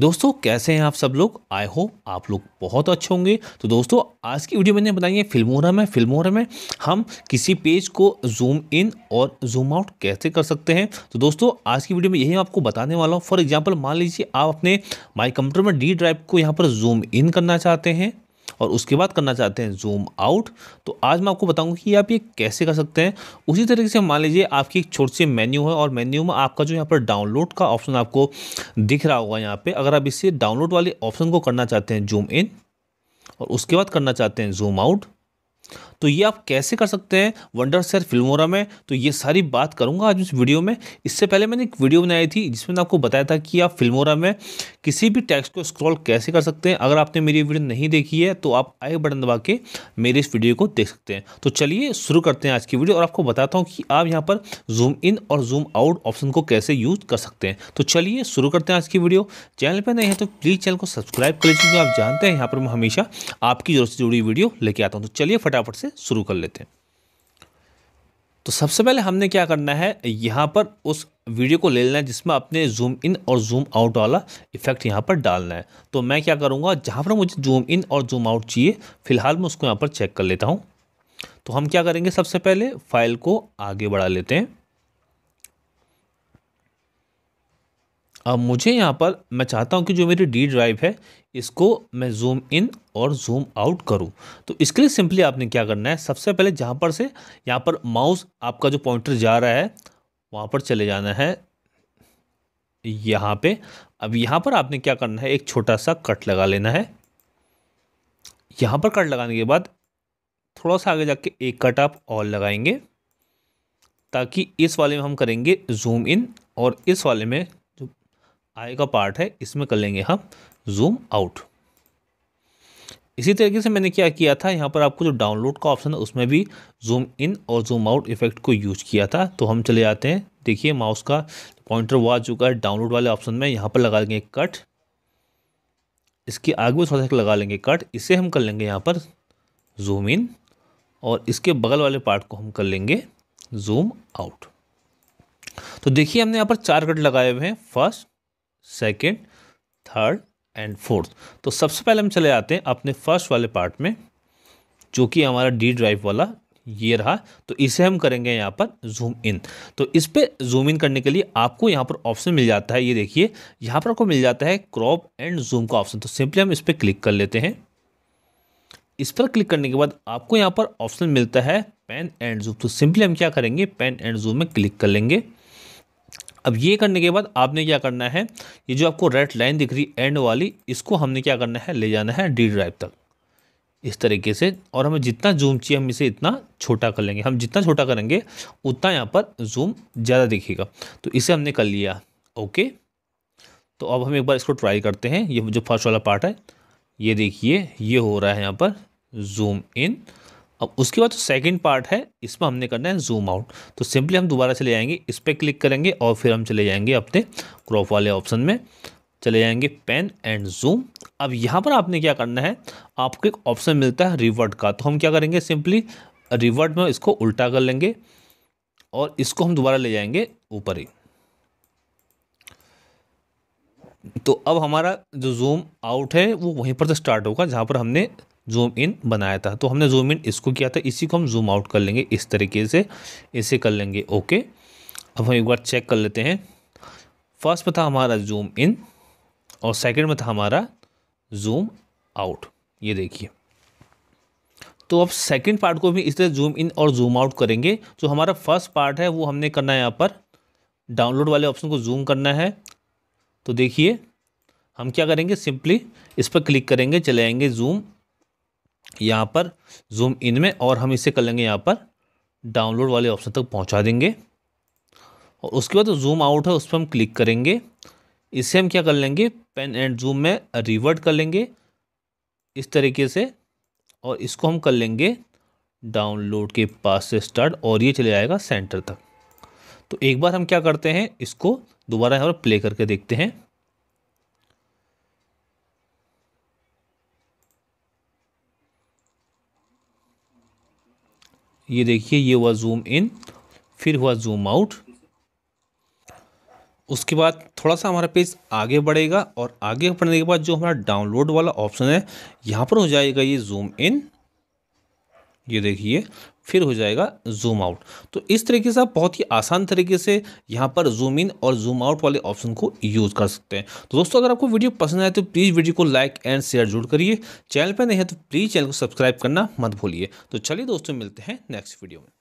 दोस्तों कैसे हैं आप सब लोग आई होप आप लोग बहुत अच्छे होंगे तो दोस्तों आज की वीडियो मैंने बताई है फिल्मोरा में फिल्मोरा में हम किसी पेज को जूम इन और जूम आउट कैसे कर सकते हैं तो दोस्तों आज की वीडियो में यही आपको बताने वाला हूँ फॉर एग्जाम्पल मान लीजिए आप अपने माई कंप्यूटर में डी ड्राइव को यहाँ पर जूम इन करना चाहते हैं और उसके बाद करना चाहते हैं जूम आउट तो आज मैं आपको बताऊंगा कि आप ये कैसे कर सकते हैं उसी तरीके से मान लीजिए आपकी एक छोटी सी मेन्यू है और मेन्यू में आपका जो यहाँ पर डाउनलोड का ऑप्शन आपको दिख रहा होगा यहाँ पर अगर आप इससे डाउनलोड वाले ऑप्शन को करना चाहते हैं जूम इन और उसके बाद करना चाहते हैं जूम आउट तो ये आप कैसे कर सकते हैं वंडर सेयर फिल्मोरा में तो ये सारी बात करूंगा आज इस वीडियो में इससे पहले मैंने एक वीडियो बनाई थी जिसमें मैंने आपको बताया था कि आप फिल्मोरा में किसी भी टैक्स को स्क्रॉल कैसे कर सकते हैं अगर आपने मेरी वीडियो नहीं देखी है तो आप आई बटन दबा के मेरे इस वीडियो को देख सकते हैं तो चलिए शुरू करते हैं आज की वीडियो और आपको बताता हूँ कि आप यहाँ पर जूम इन और जूम आउट ऑप्शन को कैसे यूज़ कर सकते हैं तो चलिए शुरू करते हैं आज की वीडियो चैनल पर नहीं है तो प्लीज़ चैनल को सब्सक्राइब कर लीजिए आप जानते हैं यहाँ पर मैं हमेशा आपकी जरूरत से जुड़ी वीडियो लेके आता हूँ तो चलिए फटाफट फटाफट से शुरू कर लेते हैं तो सबसे पहले हमने क्या करना है यहाँ पर उस वीडियो को ले लेना है जिसमें अपने जूम इन और जूम आउट वाला इफेक्ट यहाँ पर डालना है तो मैं क्या करूँगा जहाँ पर मुझे जूम इन और जूम आउट चाहिए फिलहाल मैं उसको यहाँ पर चेक कर लेता हूँ तो हम क्या करेंगे सबसे पहले फाइल को आगे बढ़ा लेते हैं अब मुझे यहाँ पर मैं चाहता हूँ कि जो मेरी डी ड्राइव है इसको मैं जूम इन और जूम आउट करूँ तो इसके लिए सिंपली आपने क्या करना है सबसे पहले जहाँ पर से यहाँ पर माउस आपका जो पॉइंटर जा रहा है वहाँ पर चले जाना है यहाँ पे अब यहाँ पर आपने क्या करना है एक छोटा सा कट लगा लेना है यहाँ पर कट लगाने के बाद थोड़ा सा आगे जाके एक कट आप और लगाएंगे ताकि इस वाले में हम करेंगे जूम इन और इस वाले में आई का पार्ट है इसमें कर लेंगे हम जूम आउट इसी तरीके से मैंने क्या किया था यहाँ पर आपको जो डाउनलोड का ऑप्शन है उसमें भी जूम इन और जूम आउट इफेक्ट को यूज किया था तो हम चले जाते हैं देखिए माउस का पॉइंटर वो आ चुका है डाउनलोड वाले ऑप्शन में यहाँ पर लगा लेंगे कट इसके आगे भी थोड़ा सा लगा लेंगे कट इसे हम कर लेंगे यहाँ पर जूम इन और इसके बगल वाले पार्ट को हम कर लेंगे जूम आउट तो देखिए हमने यहाँ पर चार कट लगाए हुए हैं first second third and fourth तो सबसे पहले हम चले आते हैं अपने फर्स्ट वाले पार्ट में जो कि हमारा डी ड्राइव वाला ये रहा तो इसे हम करेंगे यहाँ पर जूम इन तो इस पर जूम इन करने के लिए आपको यहाँ पर ऑप्शन मिल जाता है ये देखिए यहाँ पर आपको मिल जाता है क्रॉप एंड जूम का ऑप्शन तो सिंपली हम इस पर क्लिक कर लेते हैं इस पर क्लिक करने के बाद आपको यहाँ पर ऑप्शन मिलता है पेन एंड जूम तो सिंपली हम क्या करेंगे पेन एंड जूम में क्लिक कर लेंगे अब ये करने के बाद आपने क्या करना है ये जो आपको रेड लाइन दिख रही एंड वाली इसको हमने क्या करना है ले जाना है डी ड्राइव तक इस तरीके से और हमें जितना जूम चाहिए हम इसे इतना छोटा कर लेंगे हम जितना छोटा करेंगे उतना यहाँ पर जूम ज़्यादा दिखेगा तो इसे हमने कर लिया ओके तो अब हम एक बार इसको ट्राई करते हैं ये जो फर्स्ट वाला पार्ट है ये देखिए ये हो रहा है यहाँ पर जूम इन अब उसके बाद जो सेकंड पार्ट है इसमें हमने करना है जूम आउट तो सिंपली हम दोबारा चले जाएंगे इस पर क्लिक करेंगे और फिर हम चले जाएंगे अपने क्रॉप वाले ऑप्शन में चले जाएंगे पेन एंड जूम अब यहाँ पर आपने क्या करना है आपको एक ऑप्शन मिलता है रिवर्ट का तो हम क्या करेंगे सिंपली रिवर्ट में इसको उल्टा कर लेंगे और इसको हम दोबारा ले जाएंगे ऊपर ही तो अब हमारा जो जूम आउट है वो वहीं पर से स्टार्ट होगा जहाँ पर हमने जूम इन बनाया था तो हमने जूम इन इसको किया था इसी को हम जूम आउट कर लेंगे इस तरीके से इसे कर लेंगे ओके अब हम एक बार चेक कर लेते हैं फर्स्ट में था हमारा जूम इन और सेकेंड में था हमारा जूम आउट ये देखिए तो अब सेकंड पार्ट को भी इस तरह जूम इन और जूम आउट करेंगे जो हमारा फर्स्ट पार्ट है वो हमने करना है यहाँ पर डाउनलोड वाले ऑप्शन को जूम करना है तो देखिए हम क्या करेंगे सिंपली इस पर क्लिक करेंगे चले आएंगे जूम यहाँ पर जूम इन में और हम इसे कर लेंगे यहाँ पर डाउनलोड वाले ऑप्शन तक पहुँचा देंगे और उसके बाद जूम आउट है उस पर हम क्लिक करेंगे इसे हम क्या कर लेंगे पेन एंड जूम में रिवर्ट कर लेंगे इस तरीके से और इसको हम कर लेंगे डाउनलोड के पास से स्टार्ट और ये चले जाएगा सेंटर तक तो एक बार हम क्या करते हैं इसको दोबारा यहाँ पर प्ले करके देखते हैं ये देखिए ये हुआ जूम इन फिर हुआ जूम आउट उसके बाद थोड़ा सा हमारा पेज आगे बढ़ेगा और आगे बढ़ने के बाद जो हमारा डाउनलोड वाला ऑप्शन है यहाँ पर हो जाएगा ये जूम इन ये देखिए फिर हो जाएगा जूम आउट तो इस तरीके से आप बहुत ही आसान तरीके से यहाँ पर जूम इन और जूम आउट वाले ऑप्शन को यूज़ कर सकते हैं तो दोस्तों अगर आपको वीडियो पसंद आए तो प्लीज़ वीडियो को लाइक एंड शेयर जरूर करिए चैनल पर नहीं है तो प्लीज़ चैनल को सब्सक्राइब करना मत भूलिए तो चलिए दोस्तों मिलते हैं नेक्स्ट वीडियो में